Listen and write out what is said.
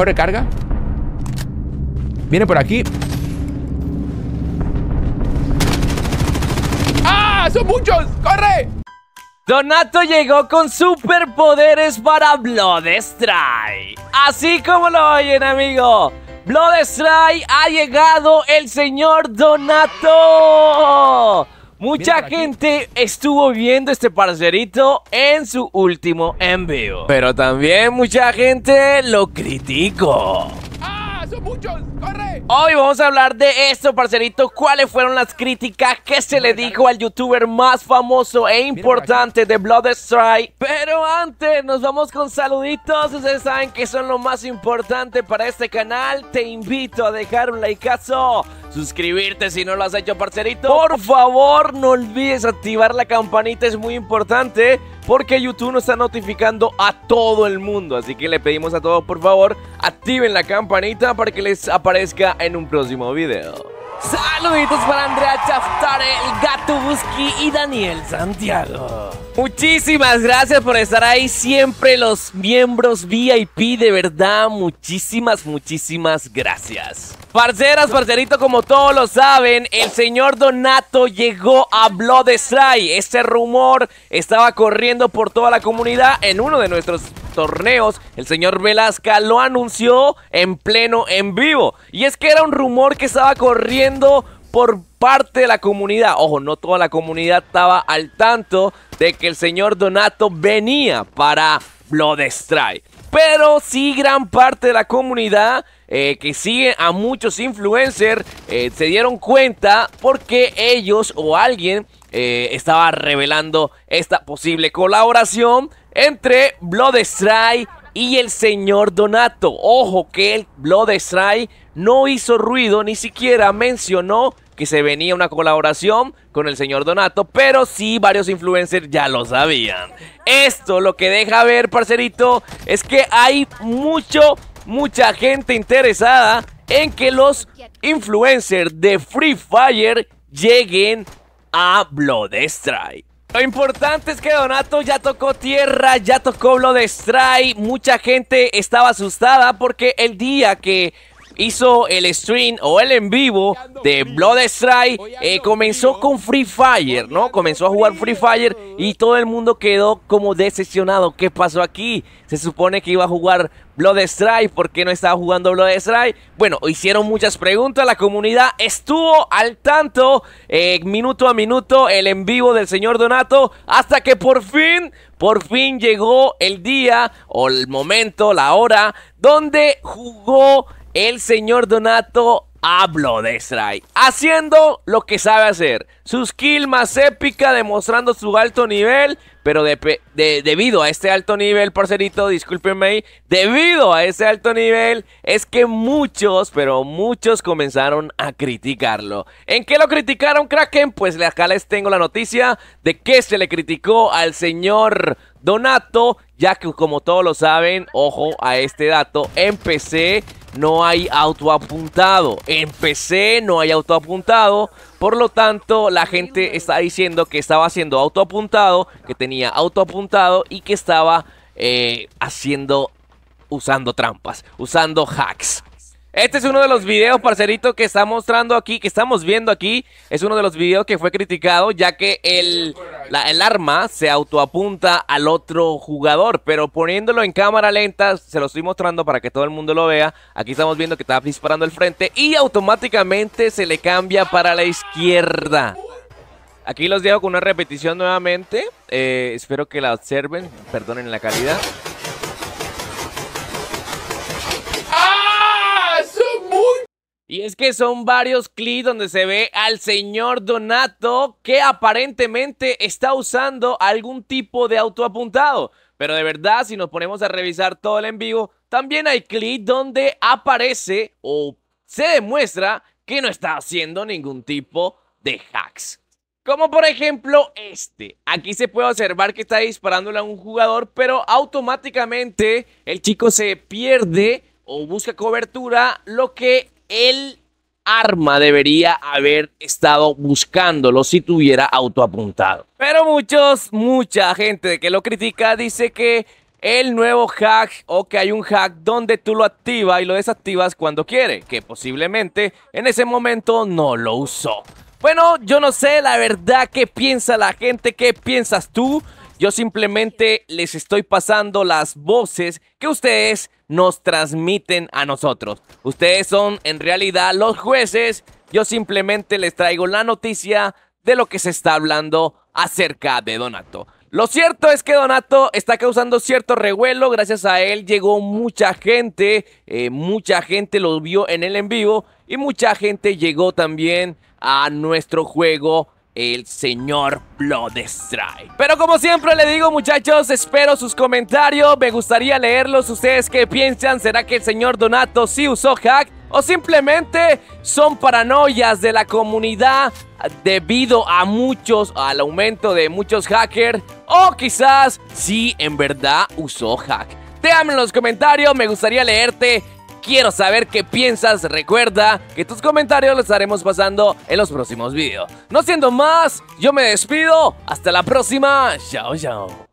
¡Corre, recarga Viene por aquí ¡Ah! ¡Son muchos! ¡Corre! Donato llegó con superpoderes para Bloodstrike. Así como lo oyen, amigo. Bloodstrike ha llegado el señor Donato. Mucha gente estuvo viendo este parcerito en su último envío. Pero también mucha gente lo criticó. ¡Ah! ¡Son muchos! ¡Corre! Hoy vamos a hablar de esto, parcerito. ¿Cuáles fueron las críticas que se le dijo al youtuber más famoso e importante de Blood Strike? Pero antes, nos vamos con saluditos. Ustedes saben que son lo más importante para este canal. Te invito a dejar un likeazo suscribirte si no lo has hecho, parcerito. Por favor, no olvides activar la campanita, es muy importante porque YouTube nos está notificando a todo el mundo. Así que le pedimos a todos, por favor, activen la campanita para que les aparezca en un próximo video. Saluditos para Andrea Chaftare, el gato Busqui y Daniel Santiago. Muchísimas gracias por estar ahí siempre los miembros VIP, de verdad, muchísimas, muchísimas gracias. Parceras, parcerito, como todos lo saben, el señor Donato llegó a Bloodstrike. Este rumor estaba corriendo por toda la comunidad en uno de nuestros torneos. El señor Velasca lo anunció en pleno en vivo. Y es que era un rumor que estaba corriendo por parte de la comunidad. Ojo, no toda la comunidad estaba al tanto de que el señor Donato venía para Bloodstrike pero sí gran parte de la comunidad eh, que sigue a muchos influencers eh, se dieron cuenta porque ellos o alguien eh, estaba revelando esta posible colaboración entre Bloodstrike y el señor Donato. Ojo que el Bloodstrike no hizo ruido, ni siquiera mencionó que se venía una colaboración con el señor Donato, pero sí varios influencers ya lo sabían. Esto lo que deja ver, parcerito, es que hay mucho, mucha gente interesada en que los influencers de Free Fire lleguen a Strike. Lo importante es que Donato ya tocó tierra, ya tocó Bloodstrike. Mucha gente estaba asustada porque el día que hizo el stream o el en vivo de Blood Strike. Eh, comenzó con Free Fire, ¿no? Comenzó a jugar Free Fire y todo el mundo quedó como decepcionado. ¿Qué pasó aquí? Se supone que iba a jugar Blood Strike. ¿Por qué no estaba jugando Blood Strike? Bueno, hicieron muchas preguntas. La comunidad estuvo al tanto, eh, minuto a minuto, el en vivo del señor Donato. Hasta que por fin por fin llegó el día o el momento, la hora, donde jugó el señor Donato habló de Strike, haciendo lo que sabe hacer, su skill más épica, demostrando su alto nivel, pero debido a este alto nivel, parcerito, discúlpenme debido a ese alto nivel, es que muchos, pero muchos comenzaron a criticarlo. ¿En qué lo criticaron, Kraken? Pues acá les tengo la noticia de que se le criticó al señor Donato, ya que como todos lo saben, ojo a este dato, empecé no hay autoapuntado. En PC no hay autoapuntado. Por lo tanto, la gente está diciendo que estaba haciendo autoapuntado, que tenía autoapuntado y que estaba eh, haciendo, usando trampas, usando hacks. Este es uno de los videos, parcerito, que está mostrando aquí, que estamos viendo aquí. Es uno de los videos que fue criticado, ya que el el arma se autoapunta al otro jugador, pero poniéndolo en cámara lenta, se lo estoy mostrando para que todo el mundo lo vea. Aquí estamos viendo que está disparando el frente y automáticamente se le cambia para la izquierda. Aquí los dejo con una repetición nuevamente. Eh, espero que la observen. Perdonen la calidad. Y es que son varios clips donde se ve al señor Donato que aparentemente está usando algún tipo de autoapuntado. Pero de verdad, si nos ponemos a revisar todo el en vivo, también hay clips donde aparece o se demuestra que no está haciendo ningún tipo de hacks. Como por ejemplo este. Aquí se puede observar que está disparándole a un jugador, pero automáticamente el chico se pierde o busca cobertura, lo que el arma debería haber estado buscándolo si tuviera autoapuntado. Pero muchos, mucha gente que lo critica dice que el nuevo hack o que hay un hack donde tú lo activas y lo desactivas cuando quiere, que posiblemente en ese momento no lo usó. Bueno, yo no sé la verdad qué piensa la gente, qué piensas tú. Yo simplemente les estoy pasando las voces que ustedes nos transmiten a nosotros. Ustedes son en realidad los jueces. Yo simplemente les traigo la noticia de lo que se está hablando acerca de Donato. Lo cierto es que Donato está causando cierto revuelo. Gracias a él llegó mucha gente. Eh, mucha gente lo vio en el en vivo. Y mucha gente llegó también a nuestro juego el señor Bloodstrike. Pero como siempre le digo muchachos, espero sus comentarios, me gustaría leerlos, ustedes qué piensan, ¿será que el señor Donato sí usó hack? ¿O simplemente son paranoias de la comunidad debido a muchos, al aumento de muchos hackers? ¿O quizás sí en verdad usó hack? Déjame en los comentarios, me gustaría leerte Quiero saber qué piensas. Recuerda que tus comentarios los estaremos pasando en los próximos videos. No siendo más, yo me despido. Hasta la próxima. Chao, chao.